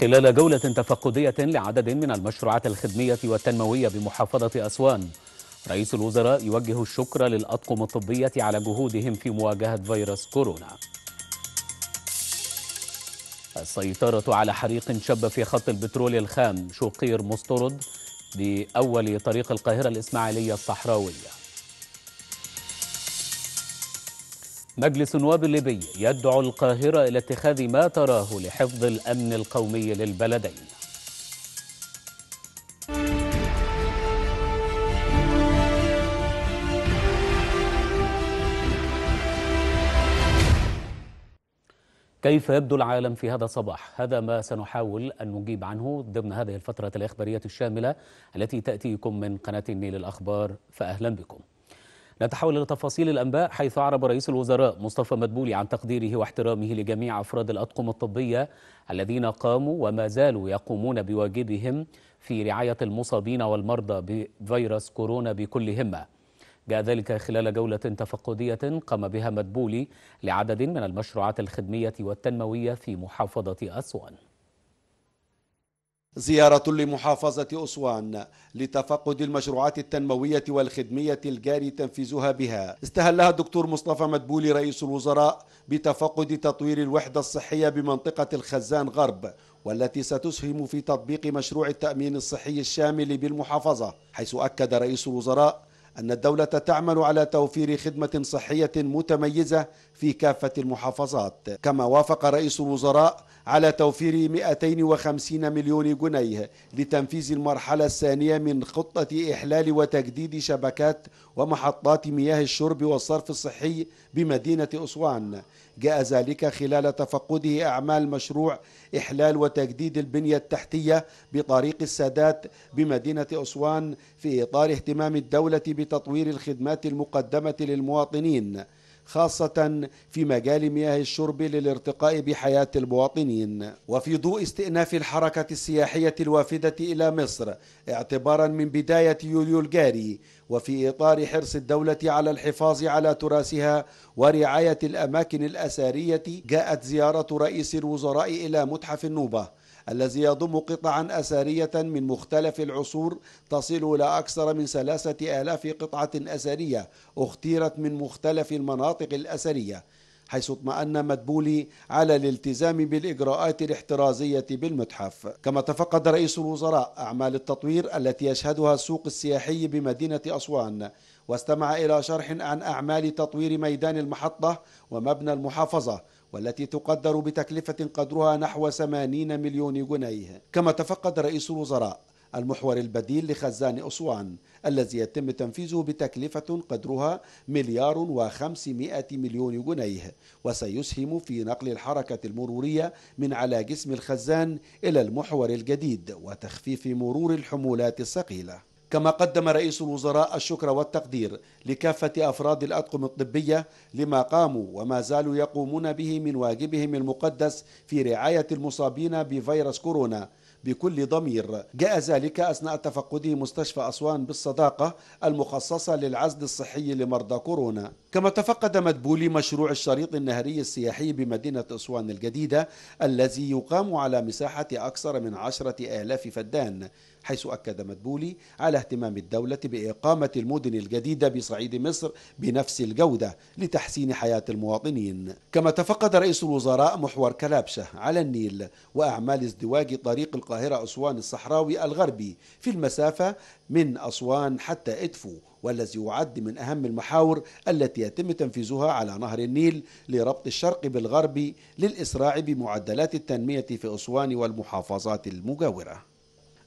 خلال جولة تفقدية لعدد من المشروعات الخدمية والتنموية بمحافظة أسوان رئيس الوزراء يوجه الشكر للأطقم الطبية على جهودهم في مواجهة فيروس كورونا السيطرة على حريق شب في خط البترول الخام شقير مسترد بأول طريق القاهرة الإسماعيلية الصحراوية مجلس النواب الليبي يدعو القاهرة إلى اتخاذ ما تراه لحفظ الأمن القومي للبلدين كيف يبدو العالم في هذا الصباح؟ هذا ما سنحاول أن نجيب عنه ضمن هذه الفترة الإخبارية الشاملة التي تأتيكم من قناة النيل الأخبار فأهلا بكم نتحول إلى تفاصيل الأنباء حيث أعرب رئيس الوزراء مصطفى مدبولي عن تقديره واحترامه لجميع أفراد الأطقم الطبية الذين قاموا وما زالوا يقومون بواجبهم في رعاية المصابين والمرضى بفيروس كورونا بكل همة جاء ذلك خلال جولة تفقدية قام بها مدبولي لعدد من المشروعات الخدمية والتنموية في محافظة أسوان زيارة لمحافظة أسوان لتفقد المشروعات التنموية والخدمية الجاري تنفيذها بها استهلها الدكتور مصطفى مدبولي رئيس الوزراء بتفقد تطوير الوحدة الصحية بمنطقة الخزان غرب والتي ستسهم في تطبيق مشروع التأمين الصحي الشامل بالمحافظة حيث أكد رئيس الوزراء أن الدولة تعمل على توفير خدمة صحية متميزة في كافة المحافظات كما وافق رئيس الوزراء على توفير 250 مليون جنيه لتنفيذ المرحلة الثانية من خطة إحلال وتجديد شبكات ومحطات مياه الشرب والصرف الصحي بمدينة أسوان جاء ذلك خلال تفقده أعمال مشروع إحلال وتجديد البنية التحتية بطريق السادات بمدينة أسوان في إطار اهتمام الدولة بتطوير الخدمات المقدمة للمواطنين خاصة في مجال مياه الشرب للارتقاء بحياة المواطنين وفي ضوء استئناف الحركة السياحية الوافدة إلى مصر اعتبارا من بداية يوليو الجاري وفي إطار حرص الدولة على الحفاظ على تراثها ورعاية الأماكن الأثرية جاءت زيارة رئيس الوزراء إلى متحف النوبة الذي يضم قطعا أثرية من مختلف العصور تصل إلى أكثر من ثلاثة آلاف قطعة أثرية اختيرت من مختلف المناطق الأثرية حيث اطمأن مدبولي على الالتزام بالإجراءات الاحترازية بالمتحف كما تفقد رئيس الوزراء أعمال التطوير التي يشهدها السوق السياحي بمدينة أسوان واستمع إلى شرح عن أعمال تطوير ميدان المحطة ومبنى المحافظة والتي تقدر بتكلفة قدرها نحو 80 مليون جنيه كما تفقد رئيس الوزراء المحور البديل لخزان أسوان الذي يتم تنفيذه بتكلفة قدرها مليار وخمسمائة مليون جنيه وسيسهم في نقل الحركة المرورية من على جسم الخزان إلى المحور الجديد وتخفيف مرور الحمولات الثقيلة كما قدم رئيس الوزراء الشكر والتقدير لكافة أفراد الأطقم الطبية لما قاموا وما زالوا يقومون به من واجبهم المقدس في رعاية المصابين بفيروس كورونا بكل ضمير جاء ذلك أثناء تفقد مستشفى أسوان بالصداقة المخصصة للعزل الصحي لمرضى كورونا كما تفقد مدبولي مشروع الشريط النهري السياحي بمدينة أسوان الجديدة الذي يقام على مساحة أكثر من عشرة آلاف فدان حيث أكد مدبولي على اهتمام الدولة بإقامة المدن الجديدة بصعيد مصر بنفس الجودة لتحسين حياة المواطنين كما تفقد رئيس الوزراء محور كلابشة على النيل وأعمال ازدواج طريق القاهرة أسوان الصحراوي الغربي في المسافة من أسوان حتى إدفو والذي يعد من أهم المحاور التي يتم تنفيذها على نهر النيل لربط الشرق بالغرب للإسراع بمعدلات التنمية في أسوان والمحافظات المجاورة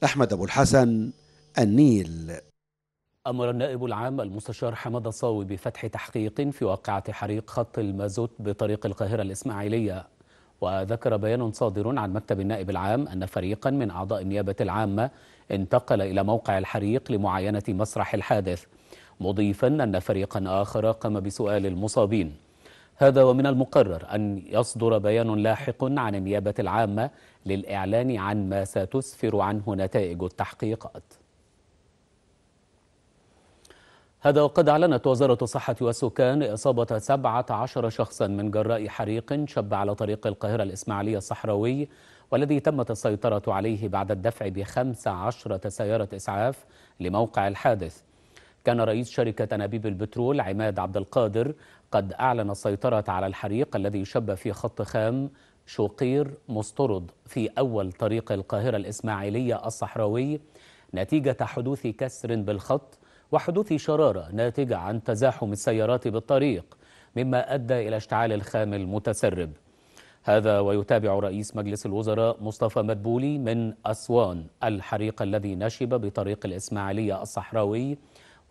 أحمد أبو الحسن النيل أمر النائب العام المستشار حمد الصاوي بفتح تحقيق في واقعة حريق خط المازوت بطريق القاهرة الإسماعيلية وذكر بيان صادر عن مكتب النائب العام أن فريقا من أعضاء النيابة العامة انتقل إلى موقع الحريق لمعاينة مسرح الحادث مضيفا أن فريقا آخر قام بسؤال المصابين هذا ومن المقرر أن يصدر بيان لاحق عن النيابة العامة للإعلان عن ما ستسفر عنه نتائج التحقيقات هذا وقد أعلنت وزارة الصحة والسكان إصابة 17 شخصا من جراء حريق شب على طريق القاهرة الإسماعيلية الصحراوي والذي تمت السيطرة عليه بعد الدفع ب 15 سيارة إسعاف لموقع الحادث كان رئيس شركة أنابيب البترول عماد عبد القادر قد أعلن السيطرة على الحريق الذي شب في خط خام شقير مسترد في أول طريق القاهرة الإسماعيلية الصحراوي نتيجة حدوث كسر بالخط وحدوث شرارة ناتجة عن تزاحم السيارات بالطريق مما أدى إلى اشتعال الخام المتسرب هذا ويتابع رئيس مجلس الوزراء مصطفى مدبولي من أسوان الحريق الذي نشب بطريق الإسماعيلية الصحراوي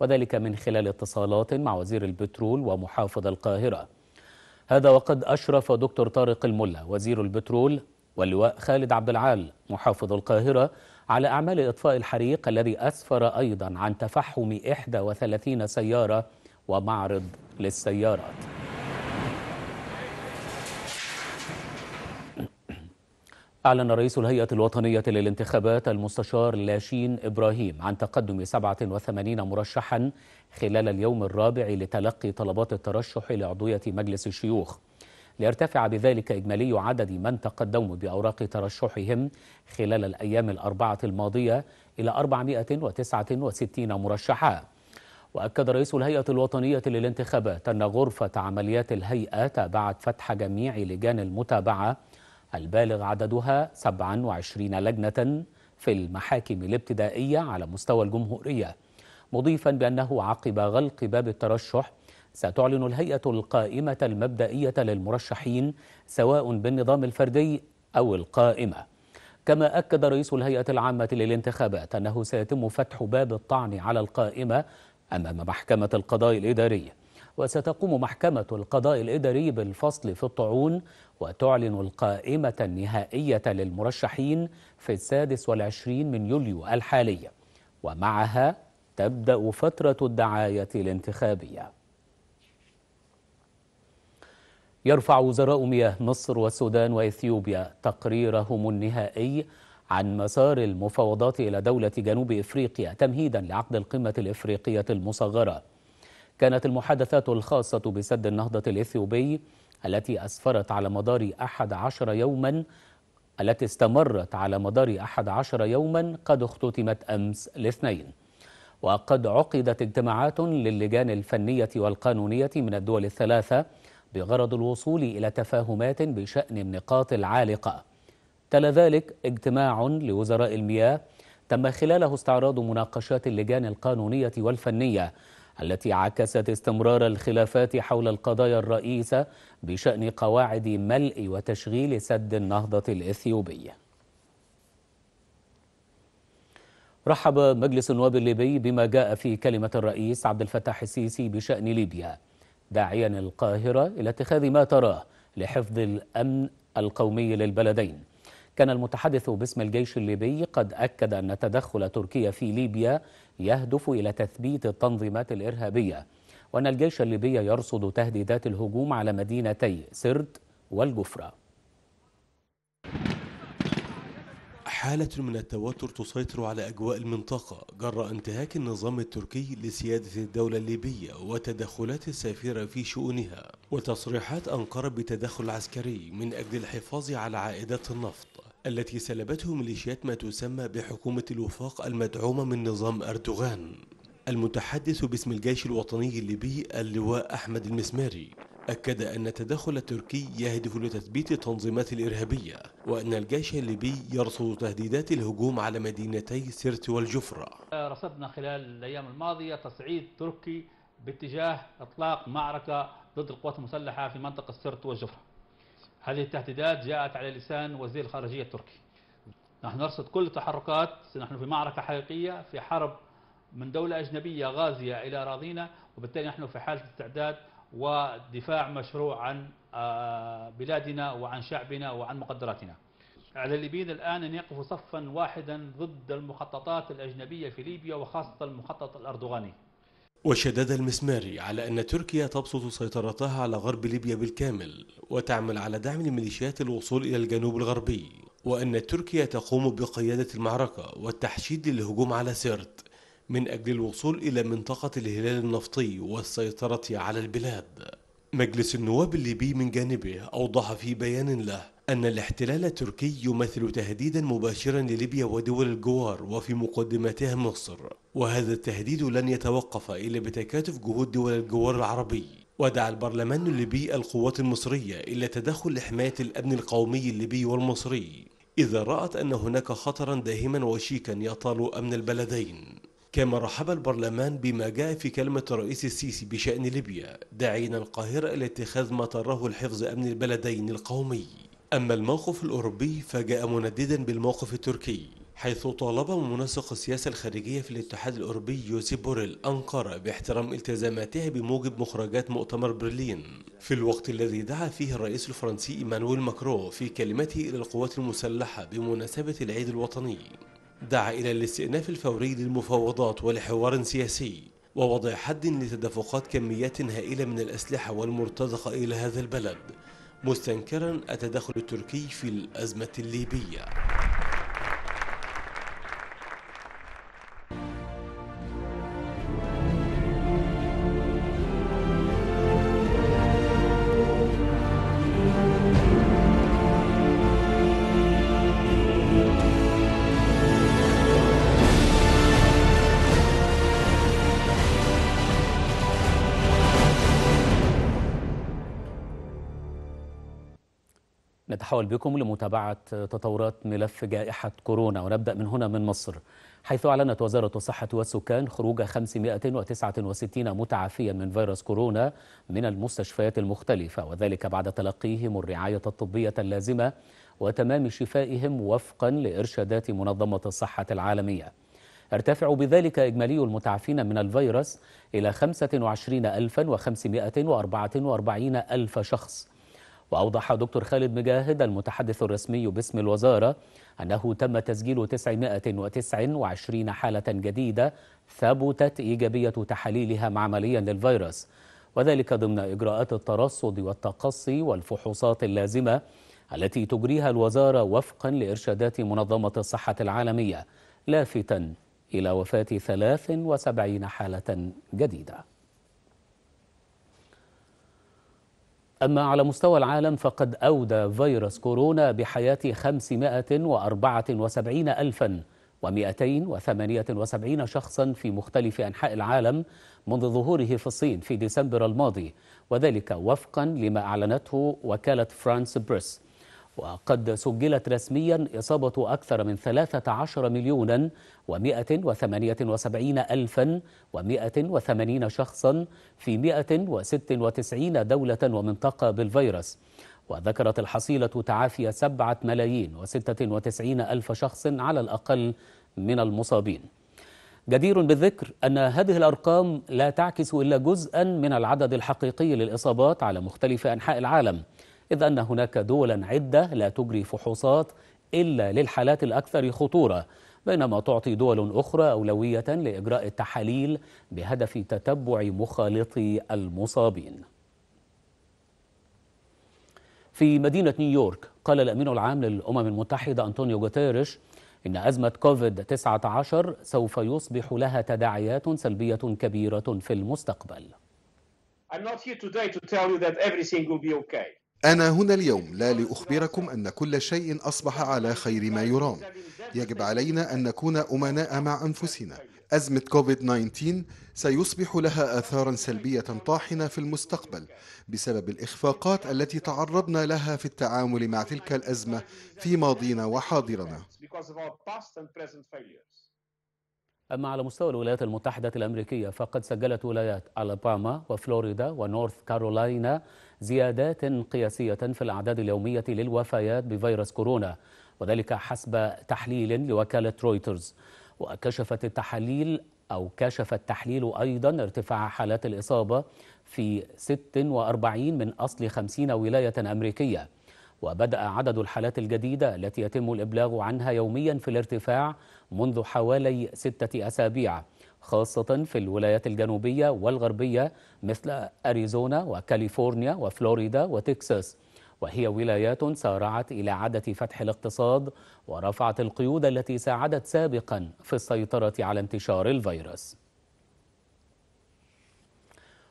وذلك من خلال اتصالات مع وزير البترول ومحافظ القاهرة هذا وقد أشرف دكتور طارق الملا وزير البترول واللواء خالد عبد العال محافظ القاهرة على أعمال إطفاء الحريق الذي أسفر أيضا عن تفحم 31 سيارة ومعرض للسيارات أعلن رئيس الهيئة الوطنية للانتخابات المستشار لاشين إبراهيم عن تقدم 87 مرشحا خلال اليوم الرابع لتلقي طلبات الترشح لعضوية مجلس الشيوخ ليرتفع بذلك إجمالي عدد من تقدموا بأوراق ترشحهم خلال الأيام الأربعة الماضية إلى 469 مرشحا وأكد رئيس الهيئة الوطنية للانتخابات أن غرفة عمليات الهيئة تابعت فتح جميع لجان المتابعة البالغ عددها 27 لجنة في المحاكم الابتدائية على مستوى الجمهورية مضيفا بأنه عقب غلق باب الترشح ستعلن الهيئة القائمة المبدئية للمرشحين سواء بالنظام الفردي أو القائمة كما أكد رئيس الهيئة العامة للانتخابات أنه سيتم فتح باب الطعن على القائمة أمام محكمة القضاء الإداري وستقوم محكمة القضاء الإداري بالفصل في الطعون وتعلن القائمة النهائية للمرشحين في السادس والعشرين من يوليو الحالي ومعها تبدأ فترة الدعاية الانتخابية يرفع وزراء مياه مصر والسودان وإثيوبيا تقريرهم النهائي عن مسار المفاوضات إلى دولة جنوب إفريقيا تمهيدا لعقد القمة الإفريقية المصغرة كانت المحادثات الخاصة بسد النهضة الإثيوبي التي أسفرت على مدار 11 يوما التي استمرت على مدار 11 يوما قد اختتمت أمس الاثنين وقد عقدت اجتماعات للجان الفنية والقانونية من الدول الثلاثة بغرض الوصول إلى تفاهمات بشأن النقاط العالقة تل ذلك اجتماع لوزراء المياه تم خلاله استعراض مناقشات اللجان القانونية والفنية التي عكست استمرار الخلافات حول القضايا الرئيسة بشأن قواعد ملء وتشغيل سد النهضة الإثيوبية رحب مجلس النواب الليبي بما جاء في كلمة الرئيس عبد الفتاح السيسي بشأن ليبيا داعيا القاهرة إلى اتخاذ ما تراه لحفظ الأمن القومي للبلدين كان المتحدث باسم الجيش الليبي قد أكد أن تدخل تركيا في ليبيا يهدف إلى تثبيت التنظيمات الإرهابية وأن الجيش الليبي يرصد تهديدات الهجوم على مدينتي سرت والجفرة حالة من التوتر تسيطر على أجواء المنطقة جراء انتهاك النظام التركي لسيادة الدولة الليبية وتدخلات السافرة في شؤونها وتصريحات أنقرة بتدخل عسكري من أجل الحفاظ على عائدات النفط التي سلبته ميليشيات ما تسمى بحكومة الوفاق المدعومة من نظام أردوغان المتحدث باسم الجيش الوطني الليبي اللواء أحمد المسماري أكد أن التدخل التركي يهدف لتثبيت التنظيمات الإرهابية وأن الجيش الليبي يرصد تهديدات الهجوم على مدينتي سرت والجفرة رصدنا خلال الأيام الماضية تصعيد تركي باتجاه إطلاق معركة ضد القوات المسلحة في منطقة سرت والجفرة هذه التهديدات جاءت على لسان وزير الخارجية التركي نحن نرصد كل التحركات نحن في معركة حقيقية في حرب من دولة أجنبية غازية إلى أراضينا وبالتالي نحن في حالة استعداد ودفاع مشروع عن آه، بلادنا وعن شعبنا وعن مقدراتنا على الليبيين الآن أن يقفوا صفا واحدا ضد المخططات الأجنبية في ليبيا وخاصة المخطط الأردوغاني وشدد المسماري على أن تركيا تبسط سيطرتها على غرب ليبيا بالكامل وتعمل على دعم لميليشيات الوصول إلى الجنوب الغربي وأن تركيا تقوم بقيادة المعركة والتحشيد للهجوم على سرت من أجل الوصول إلى منطقة الهلال النفطي والسيطرة على البلاد مجلس النواب الليبي من جانبه أوضح في بيان له أن الاحتلال التركي يمثل تهديدا مباشرا لليبيا ودول الجوار وفي مقدمتها مصر وهذا التهديد لن يتوقف إلا بتكاتف جهود دول الجوار العربي ودعا البرلمان الليبي القوات المصرية إلى تدخل لحماية الأمن القومي الليبي والمصري إذا رأت أن هناك خطرا داهما وشيكا يطال أمن البلدين كما رحب البرلمان بما جاء في كلمة الرئيس السيسي بشأن ليبيا داعين القاهرة إلى اتخاذ ما تراه الحفظ أمن البلدين القومي أما الموقف الأوروبي فجاء منددا بالموقف التركي حيث طالب منسق السياسة الخارجية في الاتحاد الأوروبي يوسيب بوريل أنقرة باحترام التزاماتها بموجب مخرجات مؤتمر برلين في الوقت الذي دعا فيه الرئيس الفرنسي إيمانويل ماكرو في كلمته إلى القوات المسلحة بمناسبة العيد الوطني دعا إلى الاستئناف الفوري للمفاوضات ولحوار سياسي ووضع حد لتدفقات كميات هائلة من الأسلحة والمرتزقة إلى هذا البلد مستنكرا التدخل التركي في الأزمة الليبية مرحبا بكم لمتابعة تطورات ملف جائحة كورونا ونبدأ من هنا من مصر حيث أعلنت وزارة الصحة والسكان خروج 569 متعافيا من فيروس كورونا من المستشفيات المختلفة وذلك بعد تلقيهم الرعاية الطبية اللازمة وتمام شفائهم وفقا لإرشادات منظمة الصحة العالمية ارتفع بذلك إجمالي المتعافين من الفيروس إلى 25544 ألف شخص وأوضح دكتور خالد مجاهد المتحدث الرسمي باسم الوزارة أنه تم تسجيل 929 حالة جديدة ثبتت إيجابية تحاليلها معمليا للفيروس وذلك ضمن إجراءات الترصد والتقصي والفحوصات اللازمة التي تجريها الوزارة وفقا لإرشادات منظمة الصحة العالمية لافتا إلى وفاة 73 حالة جديدة أما على مستوى العالم فقد أودى فيروس كورونا بحياة 574 ألفاً و278 شخصا في مختلف أنحاء العالم منذ ظهوره في الصين في ديسمبر الماضي وذلك وفقا لما أعلنته وكالة فرانس بريس وقد سجلت رسميا إصابة أكثر من 13 مليونا و178 ألفا و180 شخصا في 196 دولة ومنطقة بالفيروس وذكرت الحصيلة تعافي 7 ملايين و96 ألف شخص على الأقل من المصابين جدير بالذكر أن هذه الأرقام لا تعكس إلا جزءا من العدد الحقيقي للإصابات على مختلف أنحاء العالم إذ أن هناك دولا عدة لا تجري فحوصات إلا للحالات الأكثر خطورة بينما تعطي دول أخرى أولوية لإجراء التحاليل بهدف تتبع مخالطي المصابين في مدينة نيويورك قال الأمين العام للأمم المتحدة أنطونيو غوتيريش إن أزمة كوفيد-19 سوف يصبح لها تداعيات سلبية كبيرة في المستقبل. I'm not here today to tell you that everything will be okay. أنا هنا اليوم لا لأخبركم أن كل شيء أصبح على خير ما يرام يجب علينا أن نكون أمناء مع أنفسنا أزمة كوفيد 19 سيصبح لها آثارا سلبية طاحنة في المستقبل بسبب الإخفاقات التي تعرضنا لها في التعامل مع تلك الأزمة في ماضينا وحاضرنا أما على مستوى الولايات المتحدة الأمريكية فقد سجلت ولايات ألاباما وفلوريدا ونورث كارولاينا زيادات قياسية في الأعداد اليومية للوفيات بفيروس كورونا وذلك حسب تحليل لوكالة رويترز وكشفت التحاليل أو كشف التحليل أيضا ارتفاع حالات الإصابة في 46 من أصل 50 ولاية أمريكية وبدأ عدد الحالات الجديدة التي يتم الإبلاغ عنها يوميا في الارتفاع منذ حوالي ستة أسابيع خاصة في الولايات الجنوبية والغربية مثل أريزونا وكاليفورنيا وفلوريدا وتكساس وهي ولايات سارعت إلى عادة فتح الاقتصاد ورفعت القيود التي ساعدت سابقا في السيطرة على انتشار الفيروس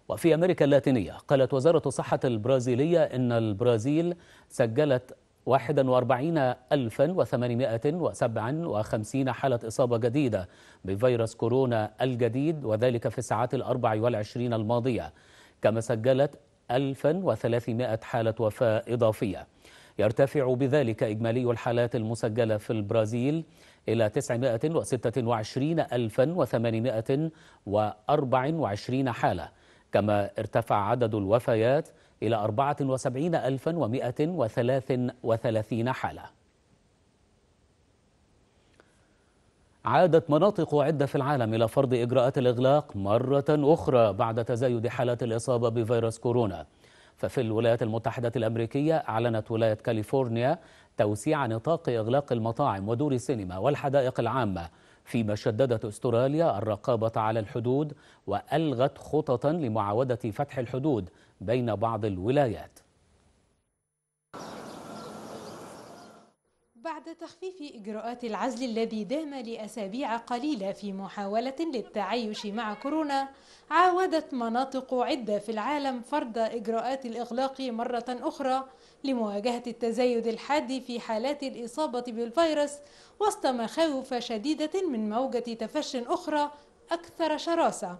وفي أمريكا اللاتينية قالت وزارة الصحة البرازيلية إن البرازيل سجلت 41857 الفا حالة إصابة جديدة بفيروس كورونا الجديد وذلك في الساعات الأربع والعشرين الماضية كما سجلت 1300 حالة وفاة إضافية يرتفع بذلك إجمالي الحالات المسجلة في البرازيل إلى 926824 حالة كما ارتفع عدد الوفيات إلى 74133 حالة عادت مناطق عدة في العالم إلى فرض إجراءات الإغلاق مرة أخرى بعد تزايد حالات الإصابة بفيروس كورونا ففي الولايات المتحدة الأمريكية أعلنت ولاية كاليفورنيا توسيع نطاق إغلاق المطاعم ودور السينما والحدائق العامة فيما شددت استراليا الرقابه على الحدود والغت خططا لمعاوده فتح الحدود بين بعض الولايات بعد تخفيف إجراءات العزل الذي دام لأسابيع قليلة في محاولة للتعايش مع كورونا عاودت مناطق عدة في العالم فرض إجراءات الإغلاق مرة أخرى لمواجهة التزايد الحاد في حالات الإصابة بالفيروس وسط مخاوف شديدة من موجة تفش أخرى أكثر شراسة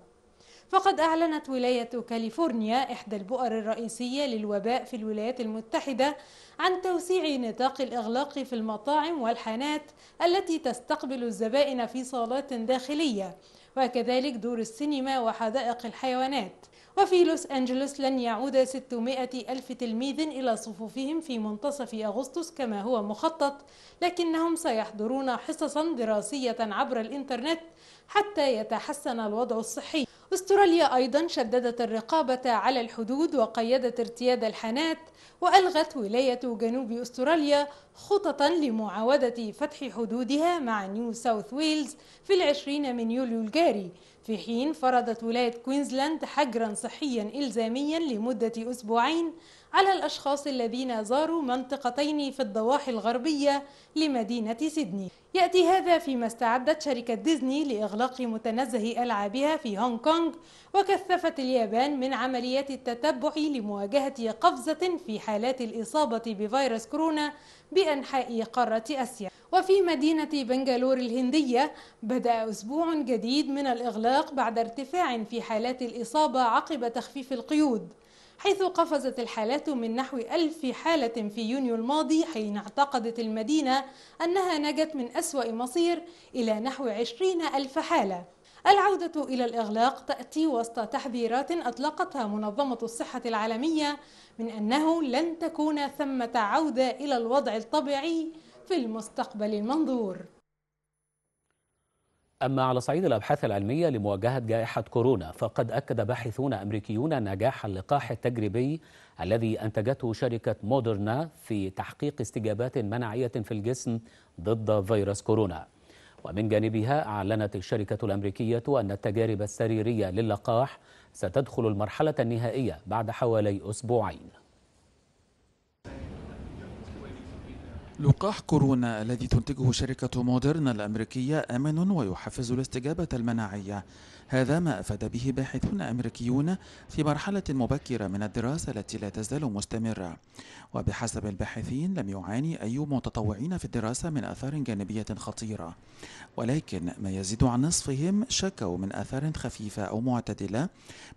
فقد أعلنت ولاية كاليفورنيا إحدى البؤر الرئيسية للوباء في الولايات المتحدة عن توسيع نطاق الإغلاق في المطاعم والحانات التي تستقبل الزبائن في صالات داخلية وكذلك دور السينما وحدائق الحيوانات وفي لوس أنجلوس لن يعود 600 ألف تلميذ إلى صفوفهم في منتصف أغسطس كما هو مخطط لكنهم سيحضرون حصصا دراسية عبر الإنترنت حتى يتحسن الوضع الصحي استراليا أيضا شددت الرقابة على الحدود وقيدت ارتياد الحانات وألغت ولاية جنوب استراليا خططا لمعاودة فتح حدودها مع نيو ساوث ويلز في العشرين من يوليو الجاري في حين فرضت ولاية كوينزلاند حجرا صحيا إلزاميا لمدة أسبوعين على الأشخاص الذين زاروا منطقتين في الضواحي الغربية لمدينة سيدني يأتي هذا فيما استعدت شركة ديزني لإغلاق متنزه ألعابها في هونغ كونغ وكثفت اليابان من عمليات التتبع لمواجهة قفزة في حالات الإصابة بفيروس كورونا بأنحاء قارة آسيا وفي مدينة بنغالور الهندية بدأ أسبوع جديد من الإغلاق بعد ارتفاع في حالات الإصابة عقب تخفيف القيود حيث قفزت الحالات من نحو ألف حالة في يونيو الماضي حين اعتقدت المدينة أنها نجت من أسوأ مصير إلى نحو عشرين ألف حالة العودة إلى الإغلاق تأتي وسط تحذيرات أطلقتها منظمة الصحة العالمية من أنه لن تكون ثمة عودة إلى الوضع الطبيعي في المستقبل المنظور أما على صعيد الأبحاث العلمية لمواجهة جائحة كورونا فقد أكد باحثون أمريكيون نجاح اللقاح التجريبي الذي أنتجته شركة مودرنا في تحقيق استجابات مناعية في الجسم ضد فيروس كورونا ومن جانبها أعلنت الشركة الأمريكية أن التجارب السريرية للقاح ستدخل المرحلة النهائية بعد حوالي أسبوعين لقاح كورونا الذي تنتجه شركة موديرنا الأمريكية آمن ويحفز الاستجابة المناعية هذا ما أفاد به باحثون أمريكيون في مرحلة مبكرة من الدراسة التي لا تزال مستمرة وبحسب الباحثين لم يعاني أي متطوعين في الدراسة من آثار جانبية خطيرة ولكن ما يزيد عن نصفهم شكوا من آثار خفيفة أو معتدلة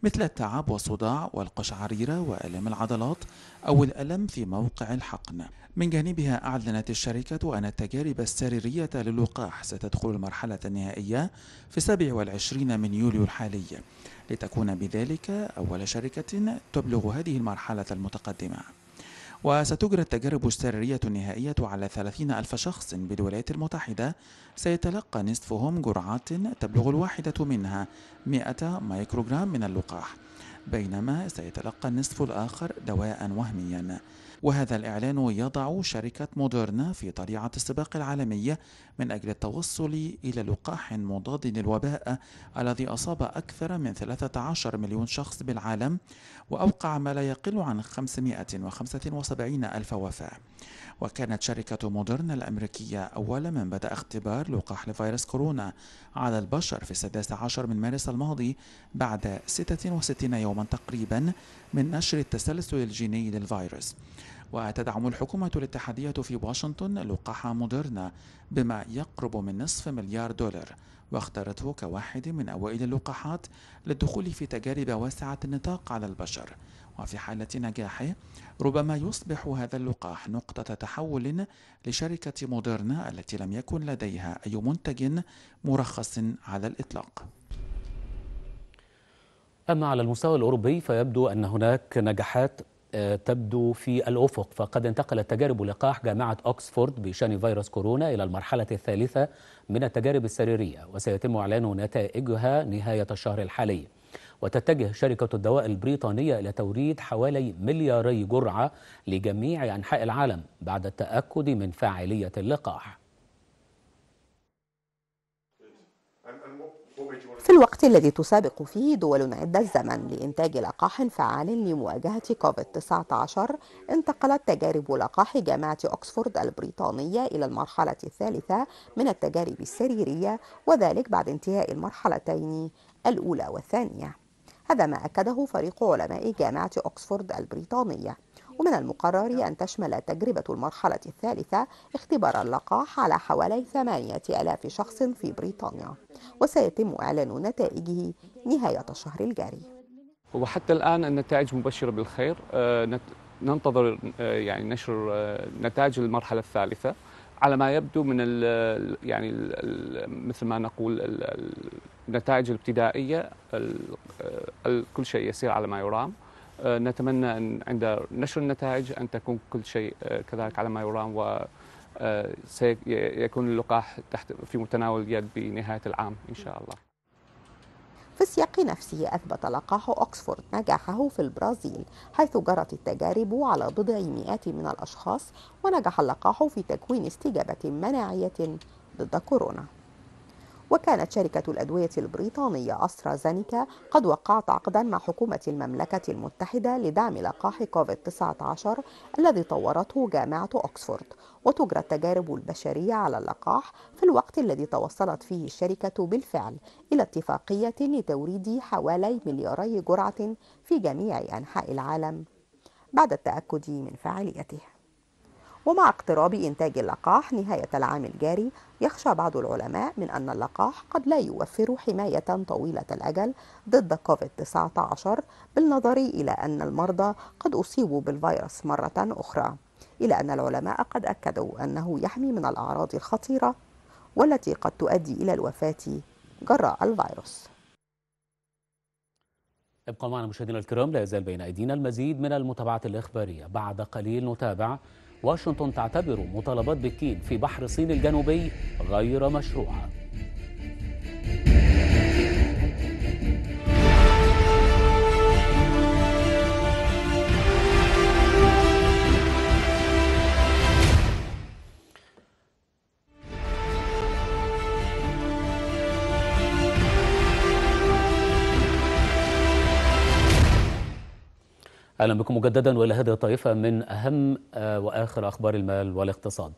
مثل التعب والصداع والقشعريرة وألم العضلات أو الألم في موقع الحقن من جانبها أعلن أعلنت الشركة أن التجارب السريرية للقاح ستدخل المرحلة النهائية في 27 من يوليو الحالي لتكون بذلك أول شركة تبلغ هذه المرحلة المتقدمة وستجرى التجارب السريرية النهائية على 30 ألف شخص بالولايات المتحدة سيتلقى نصفهم جرعات تبلغ الواحدة منها 100 مايكروغرام من اللقاح بينما سيتلقى النصف الآخر دواء وهميا وهذا الإعلان يضع شركة موديرنا في طليعة السباق العالمية من أجل التوصل إلى لقاح مضاد للوباء الذي أصاب أكثر من 13 مليون شخص بالعالم وأوقع ما لا يقل عن 575 ألف وفاة وكانت شركة مودرن الأمريكية أول من بدأ اختبار لقاح لفيروس كورونا على البشر في السادس عشر من مارس الماضي بعد 66 يوما تقريبا من نشر التسلسل الجيني للفيروس وتدعم الحكومة الاتحادية في واشنطن لقاح مودرنا بما يقرب من نصف مليار دولار واختارته كواحد من أوائل اللقاحات للدخول في تجارب واسعة النطاق على البشر وفي حالة نجاحه ربما يصبح هذا اللقاح نقطة تحول لشركة موديرنا التي لم يكن لديها أي منتج مرخص على الإطلاق أما على المستوى الأوروبي فيبدو أن هناك نجاحات آه، تبدو في الأفق فقد انتقلت تجارب لقاح جامعة أكسفورد بشان فيروس كورونا إلى المرحلة الثالثة من التجارب السريرية وسيتم إعلان نتائجها نهاية الشهر الحالي وتتجه شركة الدواء البريطانية إلى توريد حوالي ملياري جرعة لجميع أنحاء العالم بعد التأكد من فاعلية اللقاح في الوقت الذي تسابق فيه دول عدة الزمن لإنتاج لقاح فعال لمواجهة كوفيد-19 انتقلت تجارب لقاح جامعة أكسفورد البريطانية إلى المرحلة الثالثة من التجارب السريرية وذلك بعد انتهاء المرحلتين الأولى والثانية هذا ما أكده فريق علماء جامعة أكسفورد البريطانية ومن المقرر أن تشمل تجربة المرحلة الثالثة اختبار اللقاح على حوالي 8000 شخص في بريطانيا وسيتم إعلان نتائجه نهاية الشهر الجاري وحتى الآن النتائج مبشرة بالخير آه، ننتظر آه، يعني نشر آه، نتائج المرحلة الثالثة على ما يبدو من الـ يعني الـ مثل ما نقول النتائج الابتدائية كل شيء يسير على ما يرام آه، نتمنى أن عند نشر النتائج أن تكون كل شيء آه، كذلك على ما يرام و آه، سيكون اللقاح تحت في متناول اليد بنهاية العام إن شاء الله في السياق نفسه أثبت لقاح أكسفورد نجاحه في البرازيل حيث جرت التجارب على بضع مئات من الأشخاص ونجح اللقاح في تكوين استجابة مناعية ضد كورونا وكانت شركة الأدوية البريطانية أسترازينيكا قد وقعت عقدا مع حكومة المملكة المتحدة لدعم لقاح كوفيد-19 الذي طورته جامعة أكسفورد وتجرى التجارب البشرية على اللقاح في الوقت الذي توصلت فيه الشركة بالفعل إلى اتفاقية لتوريد حوالي ملياري جرعة في جميع أنحاء العالم بعد التأكد من فاعليته ومع اقتراب إنتاج اللقاح نهاية العام الجاري يخشى بعض العلماء من أن اللقاح قد لا يوفر حماية طويلة الأجل ضد كوفيد-19 بالنظر إلى أن المرضى قد أصيبوا بالفيروس مرة أخرى إلى أن العلماء قد أكدوا أنه يحمي من الأعراض الخطيرة والتي قد تؤدي إلى الوفاة جراء الفيروس ابقوا معنا مشاهدينا الكرام لا يزال بين أيدينا المزيد من المتابعات الإخبارية بعد قليل نتابع واشنطن تعتبر مطالبات بكين في بحر الصين الجنوبي غير مشروعه اهلا بكم مجددا والى هذه الطائفه من اهم آه، واخر اخبار المال والاقتصاد.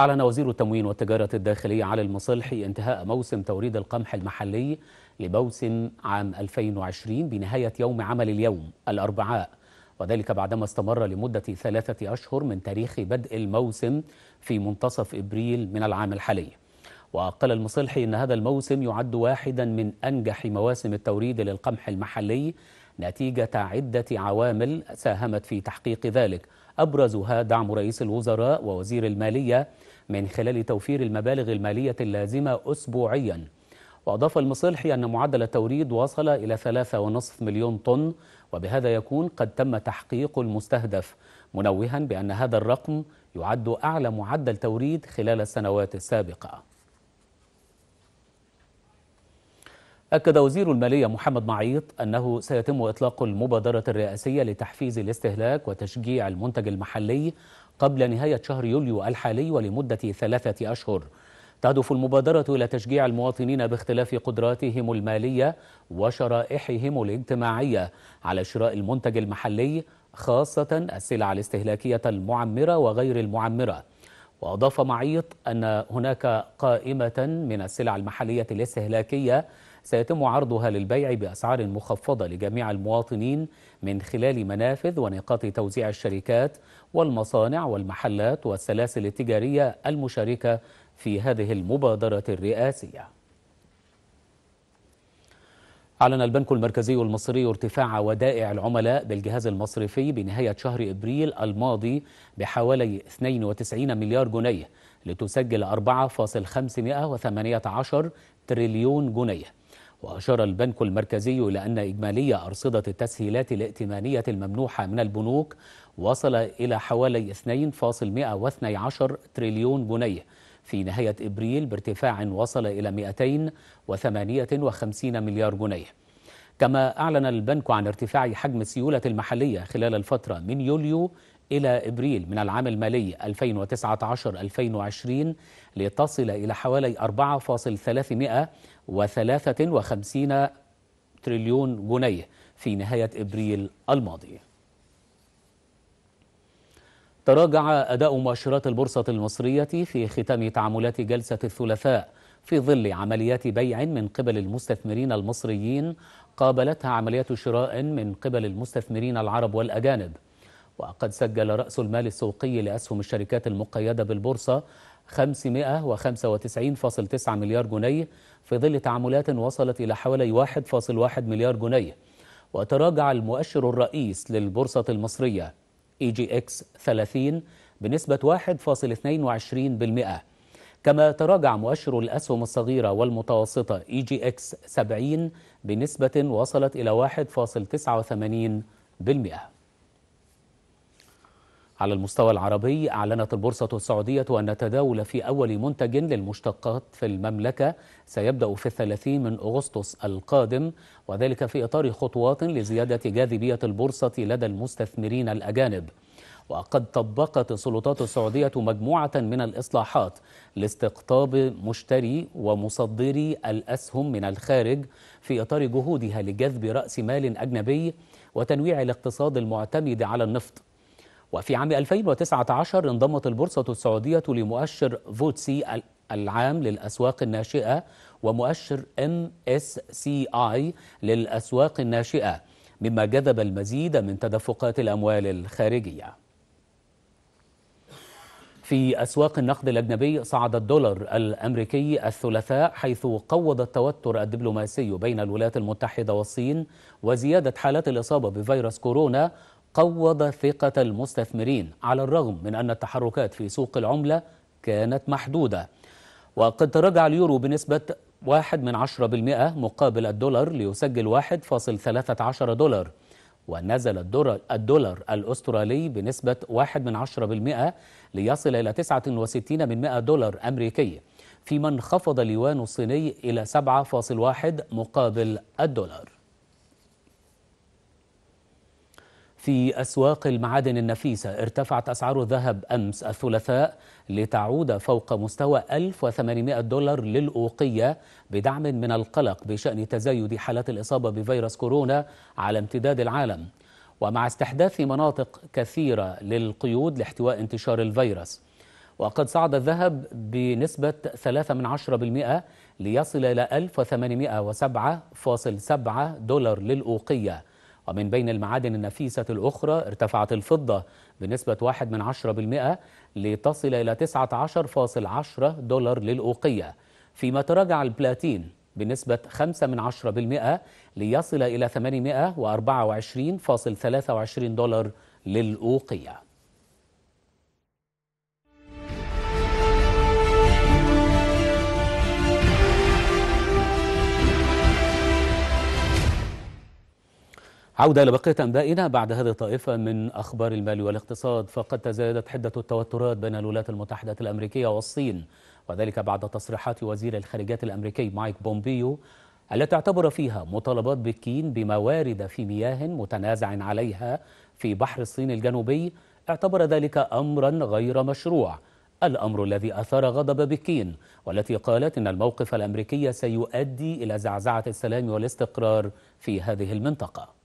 اعلن وزير التموين والتجاره الداخليه علي المصلحي انتهاء موسم توريد القمح المحلي لموسم عام 2020 بنهايه يوم عمل اليوم الاربعاء وذلك بعدما استمر لمده ثلاثه اشهر من تاريخ بدء الموسم في منتصف ابريل من العام الحالي. وقال المصلحي ان هذا الموسم يعد واحدا من انجح مواسم التوريد للقمح المحلي نتيجة عدة عوامل ساهمت في تحقيق ذلك أبرزها دعم رئيس الوزراء ووزير المالية من خلال توفير المبالغ المالية اللازمة أسبوعياً وأضاف المصلحي أن معدل التوريد وصل إلى 3.5 مليون طن وبهذا يكون قد تم تحقيق المستهدف منوها بأن هذا الرقم يعد أعلى معدل توريد خلال السنوات السابقة أكد وزير المالية محمد معيط أنه سيتم إطلاق المبادرة الرئاسية لتحفيز الاستهلاك وتشجيع المنتج المحلي قبل نهاية شهر يوليو الحالي ولمدة ثلاثة أشهر تهدف المبادرة إلى تشجيع المواطنين باختلاف قدراتهم المالية وشرائحهم الاجتماعية على شراء المنتج المحلي خاصة السلع الاستهلاكية المعمرة وغير المعمرة وأضاف معيط أن هناك قائمة من السلع المحلية الاستهلاكية سيتم عرضها للبيع بأسعار مخفضة لجميع المواطنين من خلال منافذ ونقاط توزيع الشركات والمصانع والمحلات والسلاسل التجارية المشاركة في هذه المبادرة الرئاسية أعلن البنك المركزي المصري ارتفاع ودائع العملاء بالجهاز المصرفي بنهاية شهر إبريل الماضي بحوالي 92 مليار جنيه لتسجل 4.518 تريليون جنيه وأشار البنك المركزي إلى أن إجمالي أرصدة التسهيلات الائتمانية الممنوحة من البنوك وصل إلى حوالي 2.112 تريليون جنيه في نهاية إبريل بارتفاع وصل إلى 258 مليار جنيه كما أعلن البنك عن ارتفاع حجم السيولة المحلية خلال الفترة من يوليو إلى إبريل من العام المالي 2019-2020 لتصل إلى حوالي 4.3 و53 تريليون جنيه في نهاية إبريل الماضي تراجع أداء مؤشرات البورصة المصرية في ختام تعاملات جلسة الثلاثاء في ظل عمليات بيع من قبل المستثمرين المصريين قابلتها عمليات شراء من قبل المستثمرين العرب والأجانب وقد سجل رأس المال السوقي لأسهم الشركات المقيدة بالبورصة 595.9 مليار جنيه في ظل تعاملات وصلت إلى حوالي 1.1 مليار جنيه وتراجع المؤشر الرئيس للبورصة المصرية اي جي اكس 30 بنسبة 1.22% كما تراجع مؤشر الأسهم الصغيرة والمتوسطة اي جي اكس 70 بنسبة وصلت إلى 1.89% على المستوى العربي أعلنت البورصة السعودية أن تداول في أول منتج للمشتقات في المملكة سيبدأ في الثلاثين من أغسطس القادم وذلك في إطار خطوات لزيادة جاذبية البورصة لدى المستثمرين الأجانب وقد طبقت السلطات السعودية مجموعة من الإصلاحات لاستقطاب مشتري ومصدري الأسهم من الخارج في إطار جهودها لجذب رأس مال أجنبي وتنويع الاقتصاد المعتمد على النفط وفي عام 2019 انضمت البورصة السعودية لمؤشر فوتسي العام للأسواق الناشئة ومؤشر MSCI للأسواق الناشئة مما جذب المزيد من تدفقات الأموال الخارجية في أسواق النقد الأجنبي صعد الدولار الأمريكي الثلاثاء حيث قوض التوتر الدبلوماسي بين الولايات المتحدة والصين وزيادة حالات الإصابة بفيروس كورونا قوض ثقة المستثمرين على الرغم من أن التحركات في سوق العملة كانت محدودة وقد تراجع اليورو بنسبة واحد من عشرة بالمئة مقابل الدولار ليسجل واحد فاصل ثلاثة عشر دولار ونزل الدولار, الدولار الأسترالي بنسبة واحد من عشرة بالمئة ليصل إلى تسعة وستين من مئة دولار أمريكي فيما انخفض اليوان الصيني إلى سبعة فاصل واحد مقابل الدولار في أسواق المعادن النفيسة ارتفعت أسعار الذهب أمس الثلاثاء لتعود فوق مستوى 1800 دولار للأوقية بدعم من القلق بشأن تزايد حالات الإصابة بفيروس كورونا على امتداد العالم ومع استحداث مناطق كثيرة للقيود لاحتواء انتشار الفيروس وقد صعد الذهب بنسبة 3 ليصل إلى 1807.7 دولار للأوقية ومن بين المعادن النفيسة الأخرى ارتفعت الفضة بنسبة واحد لتصل إلى 19.10 دولار للأوقية فيما تراجع البلاتين بنسبة 5 ليصل إلى 824.23 دولار للأوقية عودة إلى بقية أنبائنا بعد هذه الطائفة من أخبار المال والاقتصاد فقد تزايدت حدة التوترات بين الولايات المتحدة الأمريكية والصين وذلك بعد تصريحات وزير الخارجية الأمريكي مايك بومبيو التي اعتبر فيها مطالبات بكين بموارد في مياه متنازع عليها في بحر الصين الجنوبي اعتبر ذلك أمرا غير مشروع الأمر الذي أثار غضب بكين والتي قالت إن الموقف الأمريكي سيؤدي إلى زعزعة السلام والاستقرار في هذه المنطقة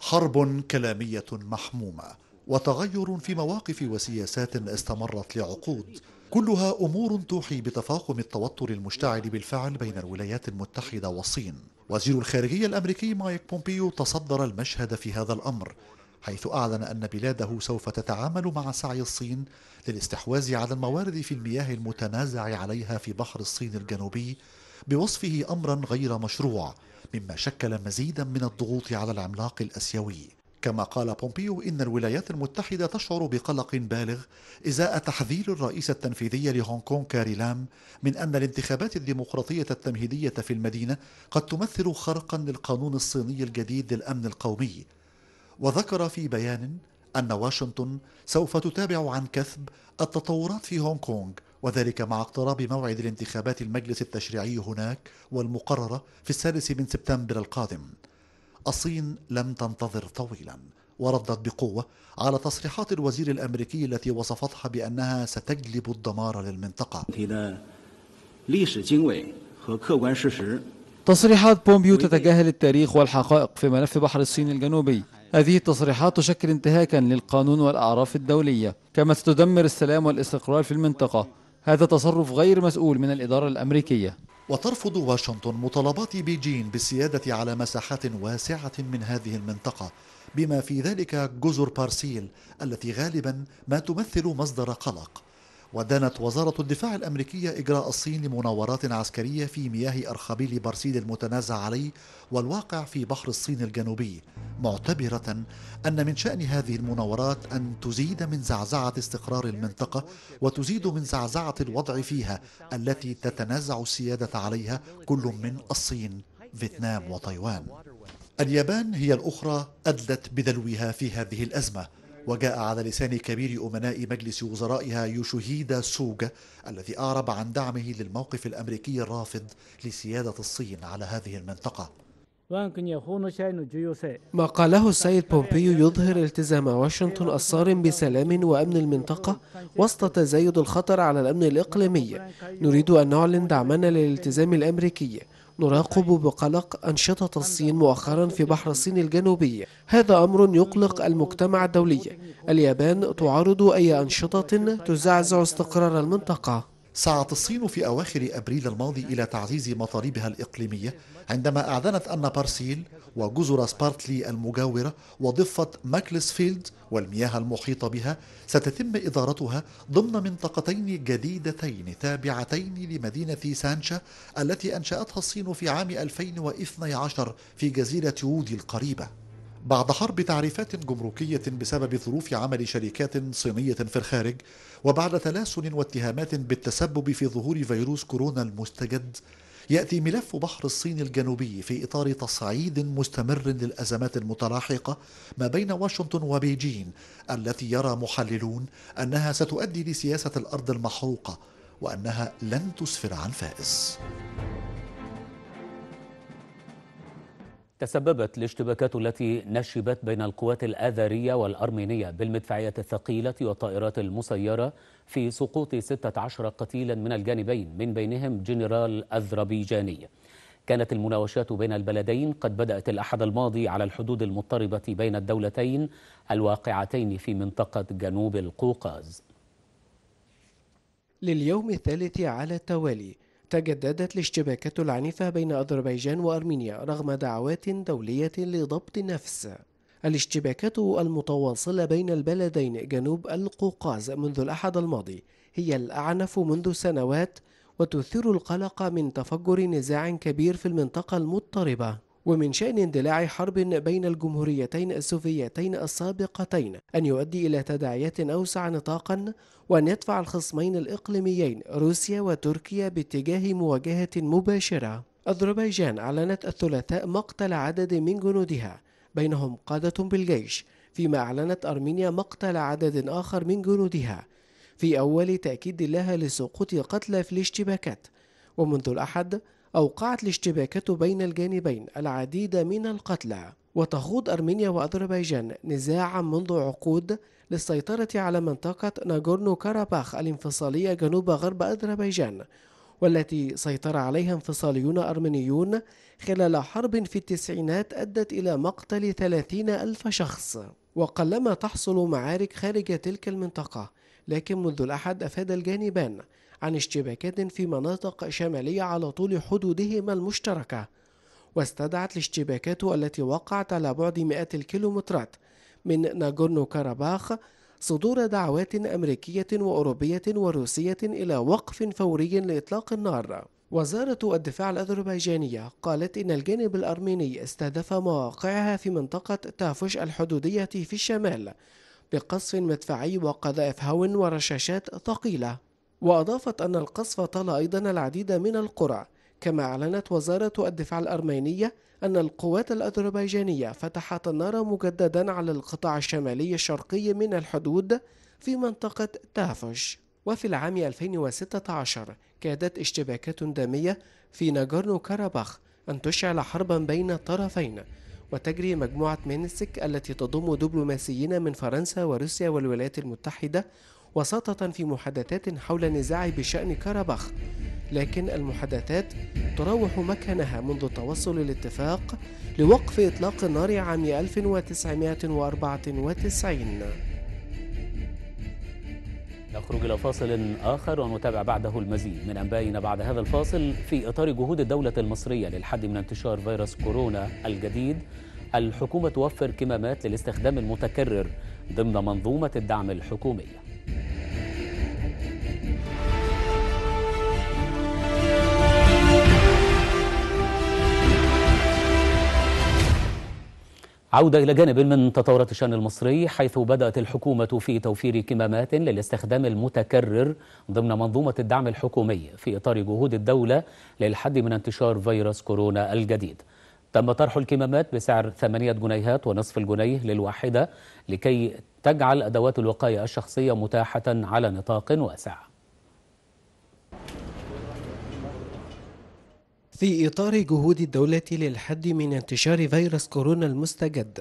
حرب كلامية محمومة وتغير في مواقف وسياسات استمرت لعقود كلها أمور توحي بتفاقم التوتر المشتعل بالفعل بين الولايات المتحدة والصين وزير الخارجية الأمريكي مايك بومبيو تصدر المشهد في هذا الأمر حيث أعلن أن بلاده سوف تتعامل مع سعي الصين للاستحواذ على الموارد في المياه المتنازع عليها في بحر الصين الجنوبي بوصفه أمرا غير مشروع مما شكل مزيدا من الضغوط على العملاق الأسيوي كما قال بومبيو إن الولايات المتحدة تشعر بقلق بالغ إزاء تحذير الرئيس التنفيذي لهونغ كونغ كاري لام من أن الانتخابات الديمقراطية التمهيدية في المدينة قد تمثل خرقا للقانون الصيني الجديد للأمن القومي وذكر في بيان أن واشنطن سوف تتابع عن كثب التطورات في هونغ كونغ وذلك مع اقتراب موعد الانتخابات المجلس التشريعي هناك والمقررة في السادس من سبتمبر القادم الصين لم تنتظر طويلا وردت بقوة على تصريحات الوزير الأمريكي التي وصفتها بأنها ستجلب الدمار للمنطقة تصريحات بومبيو تتجاهل التاريخ والحقائق في ملف بحر الصين الجنوبي هذه التصريحات تشكل انتهاكا للقانون والأعراف الدولية كما ستدمر السلام والاستقرار في المنطقة هذا تصرف غير مسؤول من الإدارة الأمريكية وترفض واشنطن مطالبات بيجين بالسيادة على مساحات واسعة من هذه المنطقة بما في ذلك جزر بارسيل التي غالبا ما تمثل مصدر قلق ودانت وزارة الدفاع الأمريكية إجراء الصين لمناورات عسكرية في مياه أرخبيل برسيد المتنازع عليه والواقع في بحر الصين الجنوبي معتبرة أن من شأن هذه المناورات أن تزيد من زعزعة استقرار المنطقة وتزيد من زعزعة الوضع فيها التي تتنازع السيادة عليها كل من الصين فيتنام وتايوان اليابان هي الأخرى أدلت بدلوها في هذه الأزمة وجاء على لسان كبير أمناء مجلس وزرائها يوشوهيدا سوجا الذي أعرب عن دعمه للموقف الأمريكي الرافض لسيادة الصين على هذه المنطقة ما قاله السيد بومبيو يظهر التزام واشنطن الصارم بسلام وأمن المنطقة وسط تزايد الخطر على الأمن الإقليمي نريد أن نعلن دعمنا للالتزام الأمريكي نراقب بقلق أنشطة الصين مؤخرا في بحر الصين الجنوبي هذا أمر يقلق المجتمع الدولي اليابان تعارض أي أنشطة تزعزع استقرار المنطقة سعت الصين في أواخر أبريل الماضي إلى تعزيز مطالبها الإقليمية عندما أعلنت أن بارسيل وجزر سبارتلي المجاورة وضفة ماكلسفيلد والمياه المحيطة بها ستتم إدارتها ضمن منطقتين جديدتين تابعتين لمدينة سانشا التي أنشأتها الصين في عام 2012 في جزيرة وودي القريبة بعد حرب تعريفات جمركية بسبب ظروف عمل شركات صينية في الخارج وبعد تلاسن واتهامات بالتسبب في ظهور فيروس كورونا المستجد يأتي ملف بحر الصين الجنوبي في إطار تصعيد مستمر للأزمات المتلاحقة ما بين واشنطن وبيجين التي يرى محللون أنها ستؤدي لسياسة الأرض المحروقة وأنها لن تسفر عن فائز تسببت الاشتباكات التي نشبت بين القوات الآذرية والأرمينية بالمدفعية الثقيلة والطائرات المسيرة في سقوط 16 قتيلا من الجانبين من بينهم جنرال أذربيجاني كانت المناوشات بين البلدين قد بدأت الأحد الماضي على الحدود المضطربة بين الدولتين الواقعتين في منطقة جنوب القوقاز لليوم الثالث على التوالي تجددت الاشتباكات العنيفة بين أذربيجان وأرمينيا رغم دعوات دولية لضبط النفس الاشتباكات المتواصلة بين البلدين جنوب القوقاز منذ الأحد الماضي هي الأعنف منذ سنوات وتثير القلق من تفجر نزاع كبير في المنطقة المضطربة ومن شأن اندلاع حرب بين الجمهوريتين السوفيتين السابقتين أن يؤدي إلى تداعيات أوسع نطاقا وأن يدفع الخصمين الإقليميين روسيا وتركيا باتجاه مواجهة مباشرة أذربيجان أعلنت الثلاثاء مقتل عدد من جنودها بينهم قادة بالجيش فيما أعلنت أرمينيا مقتل عدد آخر من جنودها في أول تأكيد لها لسقوط قتلى في الاشتباكات ومنذ الأحد أوقعت الاشتباكات بين الجانبين العديد من القتلى وتخوض أرمينيا وأذربيجان نزاعا منذ عقود للسيطرة على منطقة ناغورنو كاراباخ الانفصالية جنوب غرب أذربيجان والتي سيطر عليها انفصاليون أرمنيون خلال حرب في التسعينات أدت إلى مقتل ثلاثين ألف شخص وقلما تحصل معارك خارج تلك المنطقة لكن منذ الأحد أفاد الجانبان عن اشتباكات في مناطق شمالية على طول حدودهما المشتركة واستدعت الاشتباكات التي وقعت على بعد مئات الكيلومترات من ناغورنو كاراباخ صدور دعوات أمريكية وأوروبية وروسية إلى وقف فوري لإطلاق النار وزارة الدفاع الأذربيجانية قالت إن الجانب الأرميني استهدف مواقعها في منطقة تافوش الحدودية في الشمال بقصف مدفعي وقذائف هون ورشاشات ثقيلة وأضافت أن القصف طال أيضا العديد من القرى كما أعلنت وزارة الدفاع الأرمينية أن القوات الأذربيجانية فتحت النار مجددا على القطاع الشمالي الشرقي من الحدود في منطقة تافش وفي العام 2016 كادت اشتباكات دامية في ناجورنو كاراباخ أن تشعل حربا بين الطرفين وتجري مجموعة مينسك التي تضم دبلوماسيين من فرنسا وروسيا والولايات المتحدة وساطة في محادثات حول النزاع بشأن كربخ لكن المحادثات تراوح مكانها منذ توصل الاتفاق لوقف إطلاق النار عام 1994 نخرج إلى فاصل آخر ونتابع بعده المزيد من أنبائنا بعد هذا الفاصل في إطار جهود الدولة المصرية للحد من انتشار فيروس كورونا الجديد الحكومة توفر كمامات للاستخدام المتكرر ضمن منظومة الدعم الحكومية عودة إلى جانب من تطورات الشأن المصري حيث بدأت الحكومة في توفير كمامات للاستخدام المتكرر ضمن منظومة الدعم الحكومي في إطار جهود الدولة للحد من انتشار فيروس كورونا الجديد تم طرح الكمامات بسعر ثمانية جنيهات ونصف الجنيه للواحدة لكي تجعل أدوات الوقاية الشخصية متاحة على نطاق واسع في إطار جهود الدولة للحد من انتشار فيروس كورونا المستجد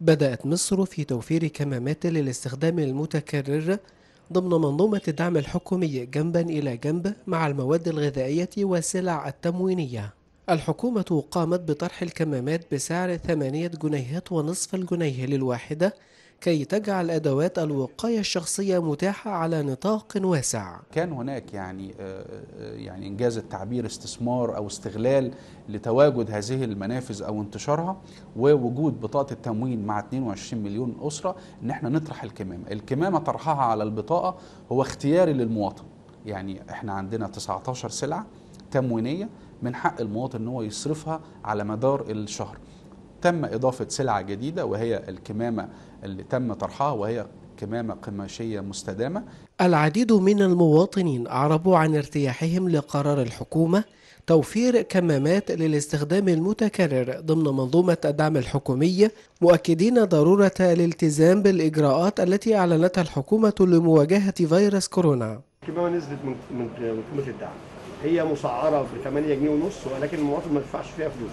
بدأت مصر في توفير كمامات للاستخدام المتكرر ضمن منظومة الدعم الحكومي جنبا إلى جنب مع المواد الغذائية والسلع التموينية الحكومة قامت بطرح الكمامات بسعر ثمانية جنيهات ونصف الجنيه للواحدة كي تجعل أدوات الوقاية الشخصية متاحة على نطاق واسع كان هناك يعني آه، آه، يعني إنجاز التعبير استثمار أو استغلال لتواجد هذه المنافذ أو انتشارها ووجود بطاقة التموين مع 22 مليون أسرة إن احنا نطرح الكمامة الكمامة طرحها على البطاقة هو اختياري للمواطن يعني احنا عندنا 19 سلعة تموينية من حق المواطن ان هو يصرفها على مدار الشهر تم إضافة سلعة جديدة وهي الكمامة اللي تم طرحها وهي كمامة قماشية مستدامة العديد من المواطنين أعربوا عن ارتياحهم لقرار الحكومة توفير كمامات للاستخدام المتكرر ضمن منظومة الدعم الحكومية مؤكدين ضرورة الالتزام بالإجراءات التي أعلنتها الحكومة لمواجهة فيروس كورونا الكمامة نزلت من من قيمة الدعم هي مسعرة ب 8 جنيه ونص ولكن المواطن ما دفعش فيها فلوس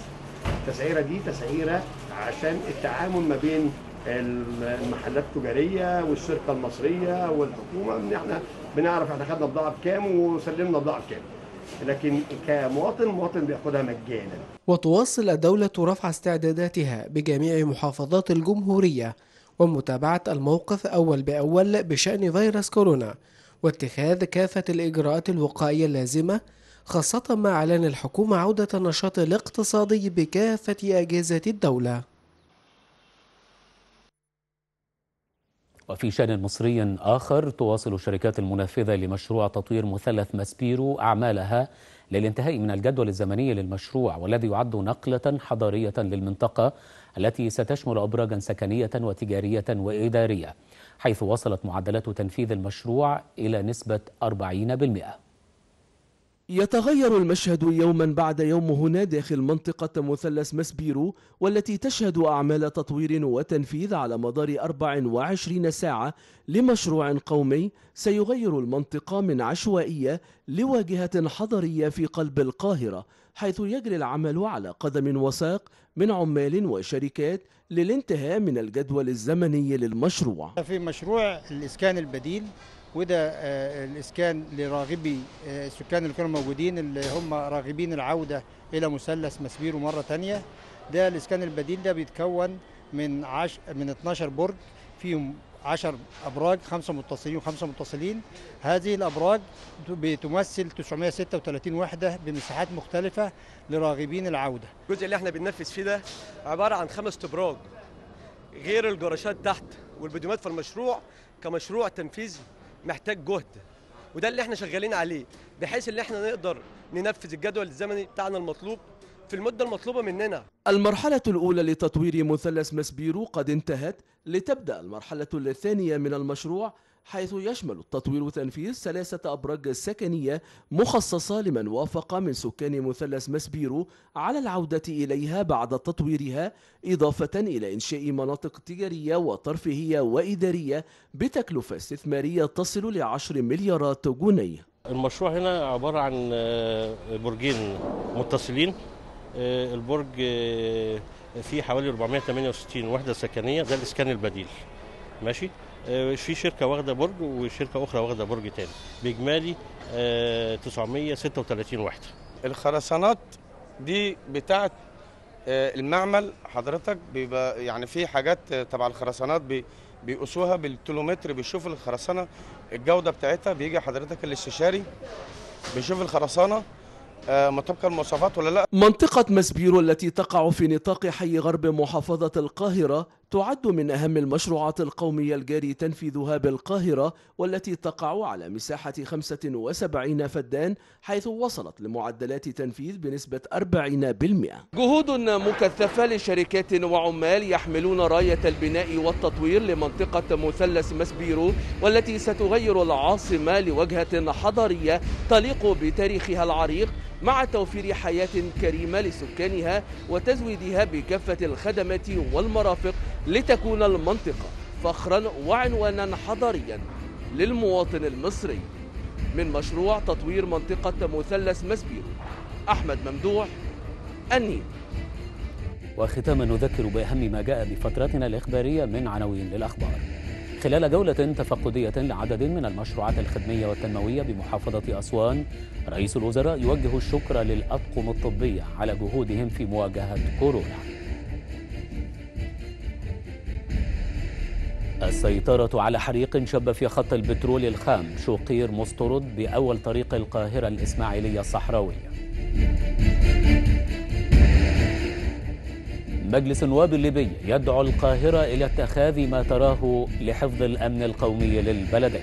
التسعيره دي تسعيره عشان التعامل ما بين المحلات التجاريه والشركه المصريه والحكومه ان احنا بنعرف احنا خدنا بضاعه بكام وسلمنا بضاعه بكام. لكن كمواطن مواطن بياخدها مجانا. وتواصل الدوله رفع استعداداتها بجميع محافظات الجمهوريه ومتابعه الموقف اول باول بشان فيروس كورونا واتخاذ كافه الاجراءات الوقائيه اللازمه خاصة مع إعلان الحكومة عودة النشاط الاقتصادي بكافة أجهزة الدولة وفي شأن مصري آخر تواصل الشركات المنفذة لمشروع تطوير مثلث ماسبيرو أعمالها للانتهاء من الجدول الزمني للمشروع والذي يعد نقلة حضارية للمنطقة التي ستشمل أبراجا سكنية وتجارية وإدارية حيث وصلت معدلات تنفيذ المشروع إلى نسبة 40% يتغير المشهد يوما بعد يوم هنا داخل منطقة مثلث مسبيرو والتي تشهد أعمال تطوير وتنفيذ على مدار 24 ساعة لمشروع قومي سيغير المنطقة من عشوائية لواجهة حضرية في قلب القاهرة حيث يجري العمل على قدم وساق من عمال وشركات للانتهاء من الجدول الزمني للمشروع في مشروع الإسكان البديل وده آه، الاسكان لراغبي آه، السكان اللي كانوا موجودين اللي هم راغبين العوده الى مثلث مسبيرو مره ثانيه ده الاسكان البديل ده بيتكون من عش... من 12 برج فيهم 10 ابراج خمسه متصلين وخمسه متصلين هذه الابراج بتمثل 936 وحده بمساحات مختلفه لراغبين العوده الجزء اللي احنا بننفذ فيه ده عباره عن خمس ابراج غير الجراشات تحت والبدومات في المشروع كمشروع تنفيذي محتاج جهد وده اللي احنا شغالين عليه بحيث ان احنا نقدر ننفذ الجدول الزمني بتاعنا المطلوب في المدة المطلوبة مننا المرحلة الأولى لتطوير مثلث مسبيرو قد انتهت لتبدأ المرحلة الثانية من المشروع حيث يشمل التطوير وتنفيذ ثلاثة أبراج سكنية مخصصة لمن وافق من سكان مثلث مسبيرو على العودة إليها بعد تطويرها إضافة إلى إنشاء مناطق تجارية وترفيهية وإدارية بتكلفة استثمارية تصل لعشر مليارات جنيه المشروع هنا عبارة عن آه، برجين متصلين آه، البرج آه، فيه حوالي 468 وحده سكنيه ده الاسكان البديل ماشي آه، في شركه واخده برج وشركه اخرى واخده برج تاني باجمالي 936 وحده الخرسانات دي بتاعه المعمل حضرتك بيبقى يعني في حاجات تبع الخرسانات بي بيقصوها بالكيلومتر بيشوف الخرسانه الجوده بتاعتها بيجي حضرتك الاستشاري بيشوف الخرسانه آه، مطابقة المواصفات ولا لا منطقة مسبيرو التي تقع في نطاق حي غرب محافظة القاهرة تعد من أهم المشروعات القومية الجاري تنفيذها بالقاهرة والتي تقع على مساحة 75 فدان حيث وصلت لمعدلات تنفيذ بنسبة 40% جهود مكثفة لشركات وعمال يحملون راية البناء والتطوير لمنطقة مثلث مسبيرو والتي ستغير العاصمة لوجهة حضرية تليق بتاريخها العريق مع توفير حياة كريمة لسكانها وتزويدها بكافة الخدمات والمرافق لتكون المنطقة فخرا وعنوانا حضاريا للمواطن المصري من مشروع تطوير منطقة مثلث مسبيرو أحمد ممدوح النيل وختاما نذكر بأهم ما جاء بفترتنا الإخبارية من عناوين للأخبار خلال جولة تفقدية لعدد من المشروعات الخدمية والتنموية بمحافظة أسوان رئيس الوزراء يوجه الشكر للأطقم الطبية على جهودهم في مواجهة كورونا السيطرة على حريق شب في خط البترول الخام شقير مسترد بأول طريق القاهرة الإسماعيلية الصحراوية مجلس النواب الليبي يدعو القاهرة إلى اتخاذ ما تراه لحفظ الأمن القومي للبلدين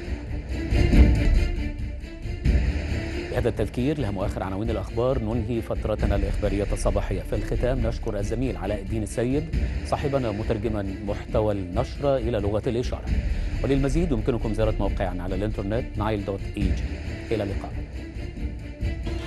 بهذا التذكير لهم آخر عناوين الأخبار ننهي فترتنا الإخبارية الصباحية في الختام نشكر الزميل علاء الدين السيد صاحبنا مترجما محتوى النشرة إلى لغة الإشارة وللمزيد يمكنكم زيارة موقعنا على الإنترنت nile.ag إلى اللقاء